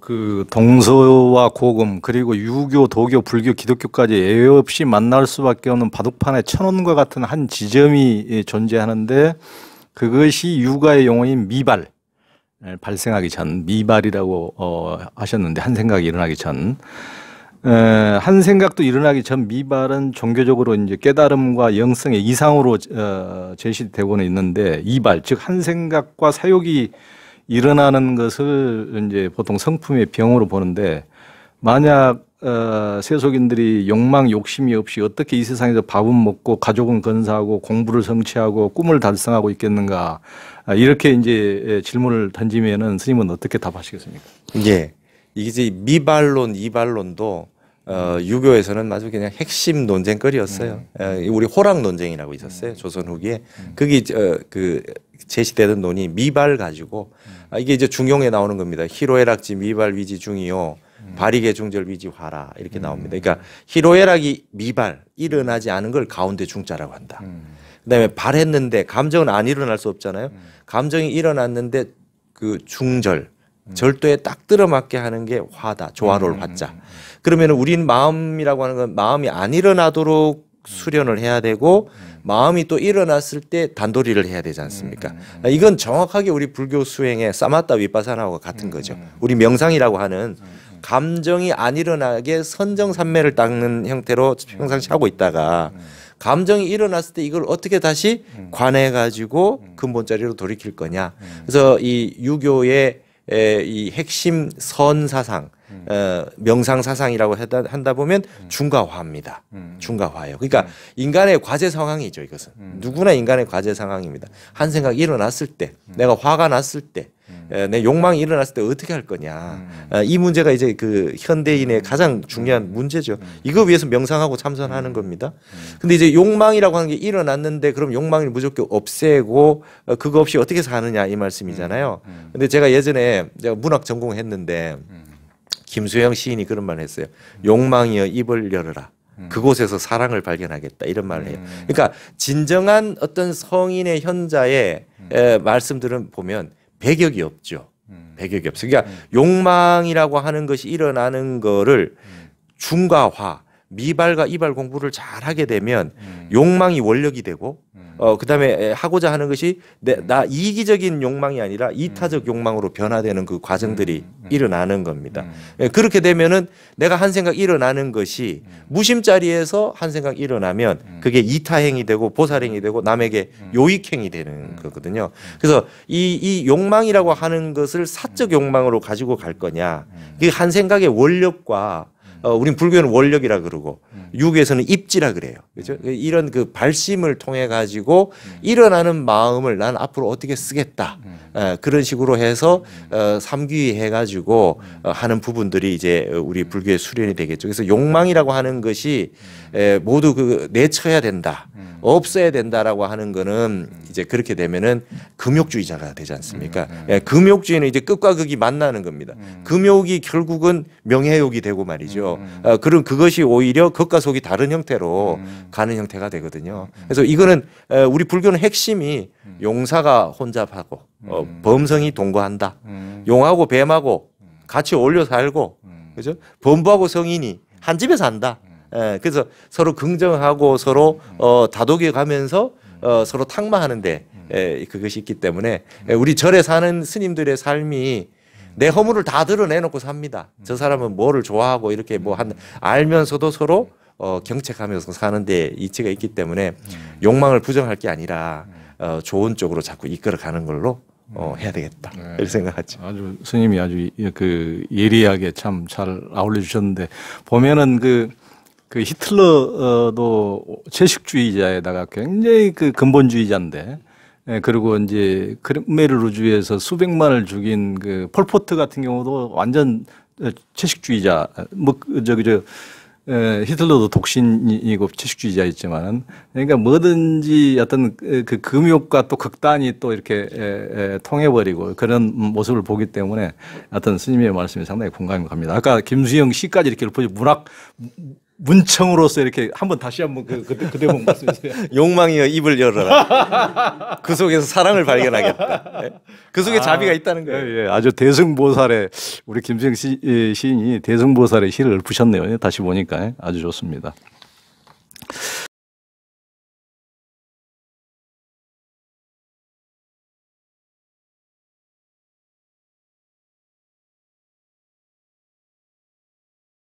그 동서와 고금 그리고 유교, 도교, 불교, 기독교까지 예외 없이 만날 수밖에 없는 바둑판의 천원과 같은 한 지점이 예, 존재하는데 그것이 육아의 용어인 미발 예, 발생하기 전 미발이라고 어, 하셨는데 한 생각이 일어나기 전. 에, 한 생각도 일어나기 전 미발은 종교적으로 이제 깨달음과 영성의 이상으로 어, 제시되고는 있는데 이발 즉 한 생각과 사욕이 일어나는 것을 이제 보통 성품의 병으로 보는데 만약 어, 세속인들이 욕망 욕심이 없이 어떻게 이 세상에서 밥은 먹고 가족은 건사하고 공부를 성취하고 꿈을 달성하고 있겠는가 아, 이렇게 이제 예, 질문을 던지면은 스님은 어떻게 답하시겠습니까? 예. 이게 이제 미발론 이발론도 어, 유교에서는 아주 그냥 핵심 논쟁거리였어요. 음. 어, 우리 호랑 논쟁이라고 있었어요. 음. 조선 후기에. 음. 그게 어, 그 제시되던 논이 미발 가지고 음. 아, 이게 이제 중용에 나오는 겁니다. 희로애락지 미발 위지 중이요. 발이게 음. 중절 위지 화라 이렇게 음. 나옵니다. 그러니까 희로애락이 미발 일어나지 않은 걸 가운데 중자라고 한다. 그다음에 발했는데 감정은 안 일어날 수 없잖아요. 감정이 일어났는데 그 중절 음. 절도에 딱 들어맞게 하는 게 화다 조화로를 음, 음, 화자 그러면 우리는 마음이라고 하는 건 마음이 안 일어나도록 수련을 해야 되고 마음이 또 일어났을 때 단도리를 해야 되지 않습니까? 그러니까 이건 정확하게 우리 불교 수행의 사마타 윗바사나와 오 같은 거죠. 우리 명상이라고 하는 감정이 안 일어나게 선정산매를 닦는 형태로 평상시 하고 있다가 감정이 일어났을 때 이걸 어떻게 다시 관해 가지고 근본 자리로 돌이킬 거냐. 그래서 이 유교의 이 핵심 선 사상, 음. 어, 명상 사상이라고 한다, 한다 보면 음. 중과화입니다 음. 음. 중과화예요 그러니까 음. 인간의 과제 상황이죠. 이것은 음. 누구나 인간의 과제 상황입니다. 한 생각 일어났을 때, 내가 화가 났을 때, 음. 내 욕망이 일어났을 때 어떻게 할 거냐. 음. 아, 이 문제가 이제 그 현대인의 음. 가장 중요한 음. 문제죠. 음. 이거 위해서 명상하고 참선하는 겁니다. 근데 이제 욕망이라고 하는 게 일어났는데 그럼 욕망을 무조건 없애고 어, 그거 없이 어떻게 사느냐 이 말씀이잖아요. 근데 제가 예전에 제가 문학 전공했는데 김수영 시인이 그런 말을 했어요. 욕망이여 입을 열어라. 그곳에서 사랑을 발견하겠다 이런 말을 해요. 그러니까 진정한 어떤 성인의 현자의 음. 말씀들은 보면 배격이 없죠. 음. 배격이 없어. 그러니까 음. 욕망이라고 하는 것이 일어나는 거를 음. 중과화 미발과 이발 공부를 잘 하게 되면 음. 욕망이 원력이 되고 음. 어 그다음에 하고자 하는 것이 내, 음. 나 이기적인 욕망이 아니라 음. 이타적 욕망으로 변화되는 그 과정들이 음. 일어나는 겁니다. 예, 그렇게 되면은 내가 한 생각 일어나는 것이 무심자리에서 한 생각 일어나면 그게 이타행이 되고 보살행이 되고 남에게 요익행이 되는 거거든요. 그래서 이, 이 욕망이라고 하는 것을 사적 욕망으로 가지고 갈 거냐. 그 한 생각의 원력과 어, 우린 불교는 원력이라 그러고 유교에서는 음. 입지라 그래요. 그죠? 음. 이런 그 발심을 통해 가지고 음. 일어나는 마음을 난 앞으로 어떻게 쓰겠다. 에, 음. 예, 그런 식으로 해서 음. 어, 삼귀해 가지고 어, 하는 부분들이 이제 우리 불교의 수련이 되겠죠. 그래서 욕망이라고 하는 것이 에, 예, 모두 그 내쳐야 된다. 없어야 된다라고 하는 거는 이제 그렇게 되면은 금욕주의자가 되지 않습니까? 음, 음, 음. 예, 금욕주의는 이제 끝과 극이 만나는 겁니다. 음. 금욕이 결국은 명예욕이 되고 말이죠. 음, 음. 어, 그런 그것이 오히려 극과 속이 다른 형태로 가는 형태가 되거든요. 그래서 이거는 에, 어, 우리 불교는 핵심이 용사가 혼잡하고 어, 범성이 동거한다. 용하고 뱀하고 같이 어울려 살고 그죠? 범부하고 성인이 한 집에 산다. 예, 그래서 서로 긍정하고 서로 어, 다독여 가면서 어, 서로 탕마하는데 음. 에, 그것이 있기 때문에 에, 우리 절에 사는 스님들의 삶이 내 허물을 다 드러내놓고 삽니다. 음. 저 사람은 뭐를 좋아하고 이렇게 뭐한 음. 알면서도 서로 어, 경책하면서 사는데 이치가 있기 때문에 욕망을 부정할 게 아니라 어, 좋은 쪽으로 자꾸 이끌어가는 걸로 어, 해야 되겠다. 네. 이렇게 생각하죠. 아주 스님이 아주 그 예리하게 참 잘 아울려 주셨는데 보면은 그그 히틀러도 채식주의자에다가 굉장히 그 근본주의자인데 예, 그리고 이제 크메르 루주에서 수백만을 죽인 그 폴포트 같은 경우도 완전 채식주의자 뭐 저기 저 예, 히틀러도 독신이고 채식주의자였지만 그러니까 뭐든지 어떤 그 금욕과 또 극단이 또 이렇게 예, 예, 통해버리고 그런 모습을 보기 때문에 어떤 스님의 말씀이 상당히 공감이 갑니다. 아까 김수영 씨까지 이렇게 보지 문학 문청으로서 이렇게 한 번 다시 한 번 그, 그대, 그대본 말씀주세요 욕망이여 입을 열어라. 그 속에서 사랑을 발견하겠다. 예? 그 속에 아, 자비가 있다는 거예요. 예, 예. 아주 대승보살의 우리 김승 시, 인이 대승보살의 시를 읊셨네요 예, 다시 보니까 예, 아주 좋습니다.